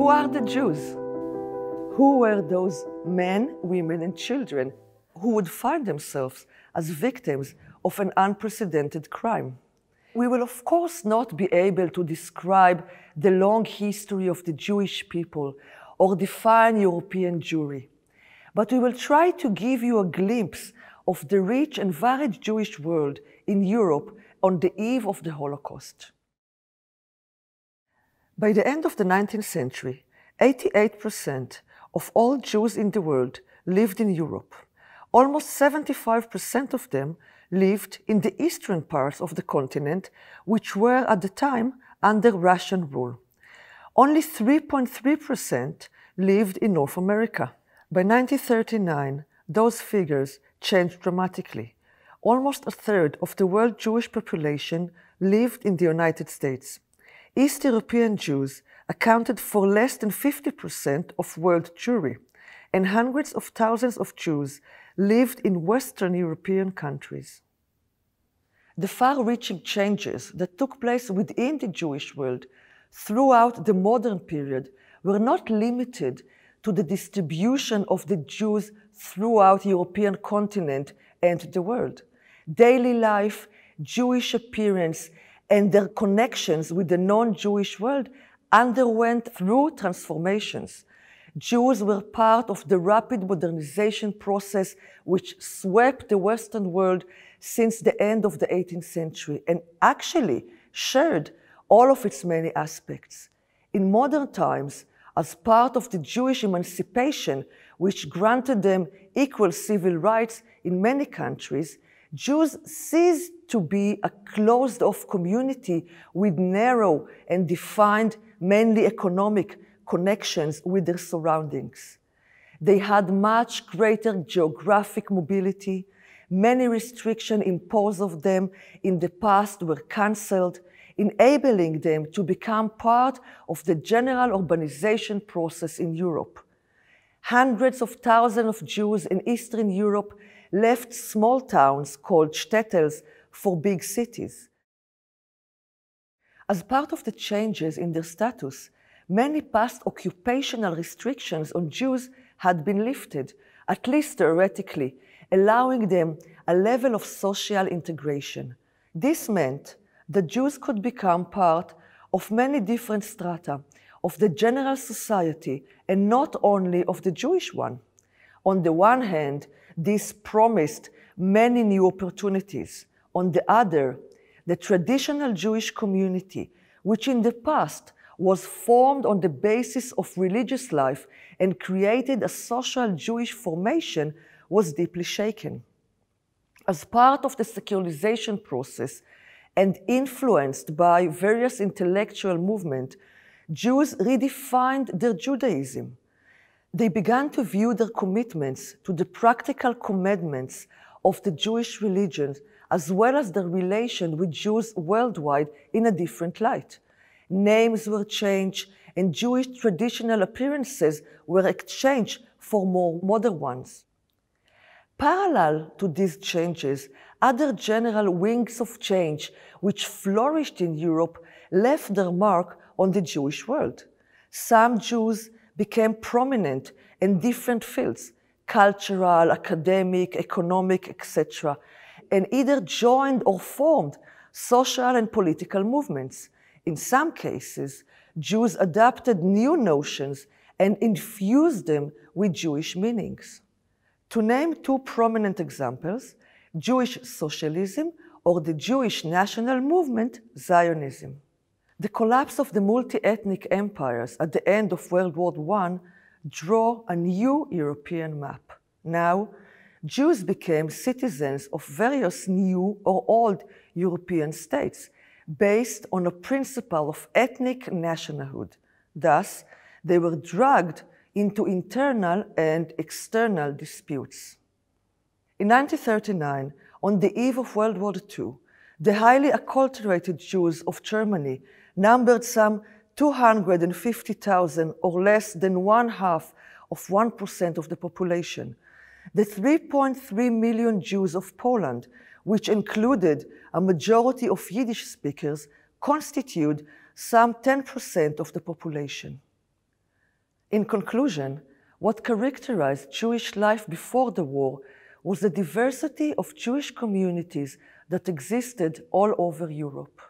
Who are the Jews? Who were those men, women, and children who would find themselves as victims of an unprecedented crime? We will, of course, not be able to describe the long history of the Jewish people or define European Jewry, but we will try to give you a glimpse of the rich and varied Jewish world in Europe on the eve of the Holocaust. By the end of the 19th century, 88% of all Jews in the world lived in Europe. Almost 75% of them lived in the eastern parts of the continent, which were at the time under Russian rule. Only 3.3% lived in North America. By 1939, those figures changed dramatically. Almost a third of the world Jewish population lived in the United States. East European Jews accounted for less than 50% of world Jewry, and hundreds of thousands of Jews lived in Western European countries. The far reaching changes that took place within the Jewish world throughout the modern period were not limited to the distribution of the Jews throughout the European continent and the world. Daily life, Jewish appearance, and their connections with the non-Jewish world underwent through transformations. Jews were part of the rapid modernization process which swept the Western world since the end of the 18th century and actually shared all of its many aspects. In modern times, as part of the Jewish emancipation, which granted them equal civil rights in many countries, Jews ceased to be a closed off community with narrow and defined, mainly economic connections with their surroundings. They had much greater geographic mobility. Many restrictions imposed of them in the past were cancelled, enabling them to become part of the general urbanization process in Europe. Hundreds of thousands of Jews in Eastern Europe left small towns called shtetls for big cities. As part of the changes in their status, many past occupational restrictions on Jews had been lifted, at least theoretically, allowing them a level of social integration. This meant that Jews could become part of many different strata of the general society and not only of the Jewish one. On the one hand, this promised many new opportunities, on the other, the traditional Jewish community, which in the past was formed on the basis of religious life and created a social Jewish formation, was deeply shaken. As part of the secularization process and influenced by various intellectual movements, Jews redefined their Judaism. They began to view their commitments to the practical commandments of the Jewish religion as well as the relation with Jews worldwide in a different light. Names were changed, and Jewish traditional appearances were exchanged for more modern ones. Parallel to these changes, other general wings of change which flourished in Europe left their mark on the Jewish world. Some Jews became prominent in different fields cultural, academic, economic, etc and either joined or formed social and political movements. In some cases, Jews adopted new notions and infused them with Jewish meanings. To name two prominent examples, Jewish socialism or the Jewish national movement, Zionism. The collapse of the multi-ethnic empires at the end of World War I drew a new European map. Now, Jews became citizens of various new or old European states based on a principle of ethnic nationalhood. Thus, they were dragged into internal and external disputes. In 1939, on the eve of World War II, the highly acculturated Jews of Germany numbered some 250,000 or less than one half of 1% of the population, the 3.3 million Jews of Poland, which included a majority of Yiddish speakers, constitute some 10% of the population. In conclusion, what characterized Jewish life before the war was the diversity of Jewish communities that existed all over Europe.